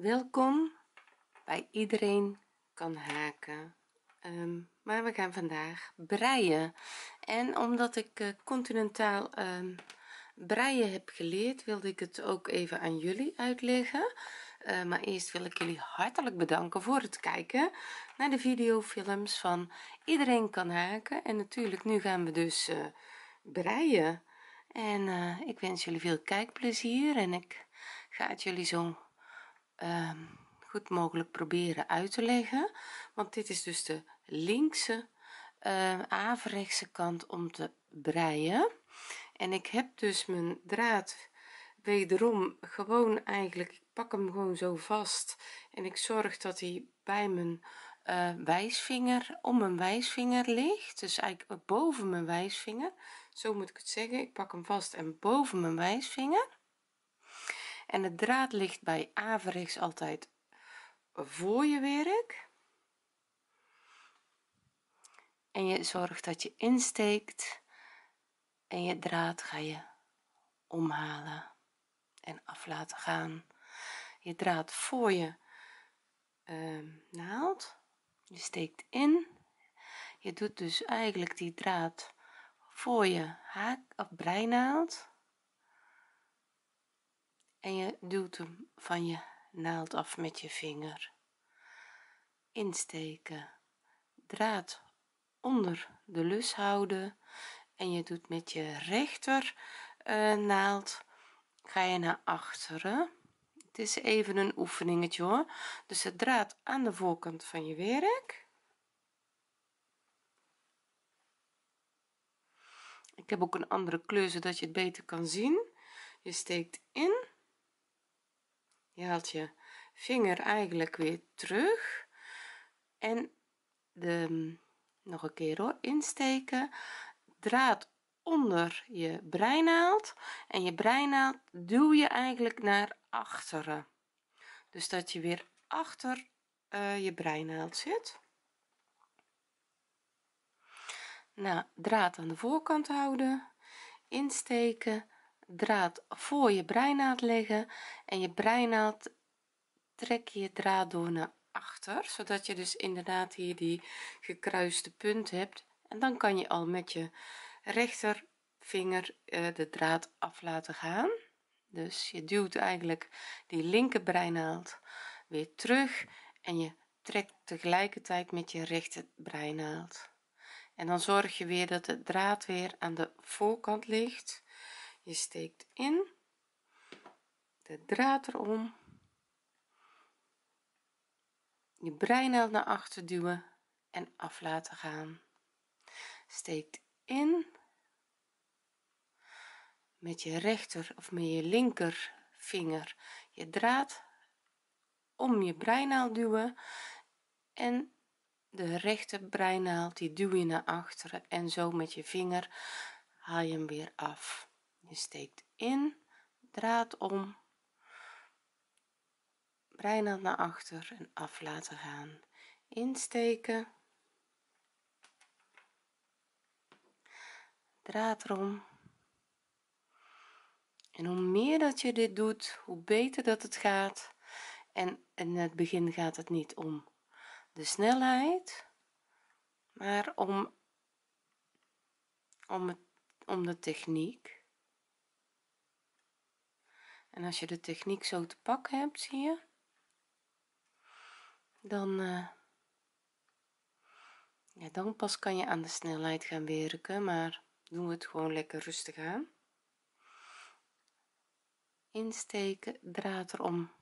welkom bij iedereen kan haken ehm, maar we gaan vandaag breien en omdat ik eh, continentaal ehm, breien heb geleerd wilde ik het ook even aan jullie uitleggen eh, maar eerst wil ik jullie hartelijk bedanken voor het kijken naar de videofilms van iedereen kan haken en natuurlijk nu gaan we dus eh, breien en ik wens jullie veel kijkplezier en ik ga het jullie zo Ehm, goed mogelijk proberen uit te leggen want dit is dus de linkse uh, averechtse kant om te breien en ik heb dus mijn draad wederom gewoon eigenlijk ik pak hem gewoon zo vast en ik zorg dat hij bij mijn eh, wijsvinger om mijn wijsvinger ligt dus eigenlijk boven mijn wijsvinger zo moet ik het zeggen ik pak hem vast en boven mijn wijsvinger en de draad ligt bij averechts altijd voor je werk en je zorgt dat je insteekt en je draad ga je omhalen en af laten gaan je draad voor je uh, ehm, naald je steekt in je doet dus eigenlijk die draad voor je haak of breinaald en je duwt hem van je naald af met je vinger insteken draad onder de lus houden en je doet met je rechter eh, naald ga je naar achteren het is even een oefeningetje hoor dus het draad aan de voorkant van je werk ik heb ook een andere kleur zodat je het beter kan zien je steekt in je haalt je vinger eigenlijk weer terug en de mm, nog een keer hoor insteken draad onder je breinaald en je breinaald duw je eigenlijk naar achteren dus dat je weer achter uh, je breinaald zit nou draad aan de voorkant houden insteken draad voor je breinaad leggen en je breinaad trek je draad door naar achter zodat je dus inderdaad hier die gekruiste punt hebt en dan kan je al met je rechtervinger eh, de draad af laten gaan dus je duwt eigenlijk die linker breinaald weer terug en je trekt tegelijkertijd met je rechter breinaald en dan zorg je weer dat de draad weer aan de voorkant ligt je steekt in de draad erom je breinaald naar achter duwen en af laten gaan steekt in met je rechter of met je linker vinger je draad om je breinaald duwen en de rechter breinaald die duw je naar achteren en zo met je vinger haal je hem weer af je steekt in draad om breinaad naar achter en af laten gaan insteken draad erom en hoe meer dat je dit doet hoe beter dat het gaat en in het begin gaat het niet om de snelheid maar om om, het, om de techniek en als je de techniek zo te pakken hebt zie je dan eh, ja, dan pas kan je aan de snelheid gaan werken maar doen we het gewoon lekker rustig aan insteken draad erom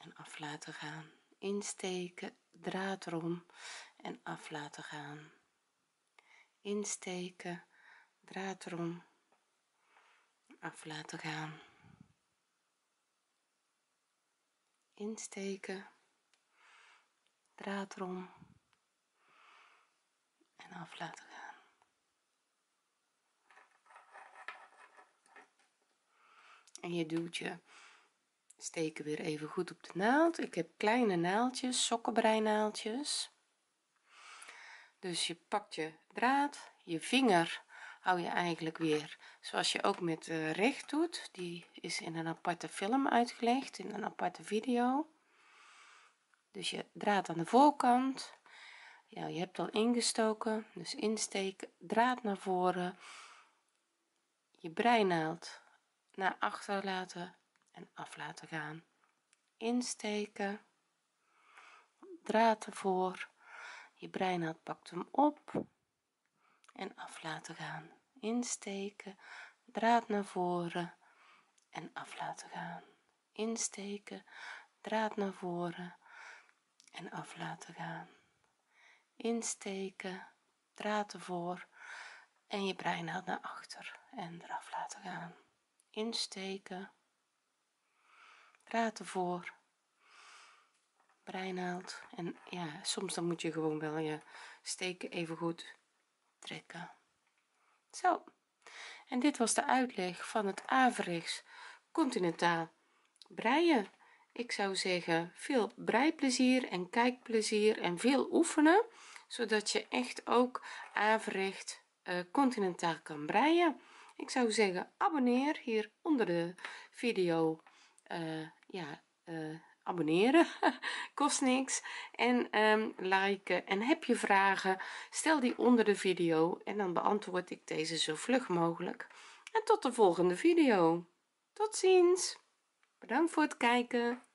en af laten gaan insteken draad erom en af laten gaan insteken draad erom af laten gaan. Insteken, draad erom en af laten gaan. En je duwt je steken weer even goed op de naald. Ik heb kleine naaldjes, sokkenbreinaaltjes. Dus je pakt je draad, je vinger hou je eigenlijk weer zoals je ook met eh, recht doet die is in een aparte film uitgelegd in een aparte video dus je draad aan de voorkant ja je hebt al ingestoken dus insteken, draad naar voren je breinaald naar achter laten en af laten gaan insteken draad ervoor je breinaald pakt hem op en af laten gaan insteken draad naar voren en af laten gaan insteken draad naar voren en af laten gaan insteken draad ervoor en je breinaald naar achter en eraf laten gaan insteken draad ervoor breinaald en ja soms dan moet je gewoon wel je steken even goed trekken zo en dit was de uitleg van het averechts continentaal breien ik zou zeggen veel breiplezier en kijkplezier en veel oefenen zodat je echt ook averecht eh, continentaal kan breien ik zou zeggen abonneer hier onder de video eh, ja eh, abonneren kost niks en ehm, liken en heb je vragen stel die onder de video en dan beantwoord ik deze zo vlug mogelijk en tot de volgende video tot ziens bedankt voor het kijken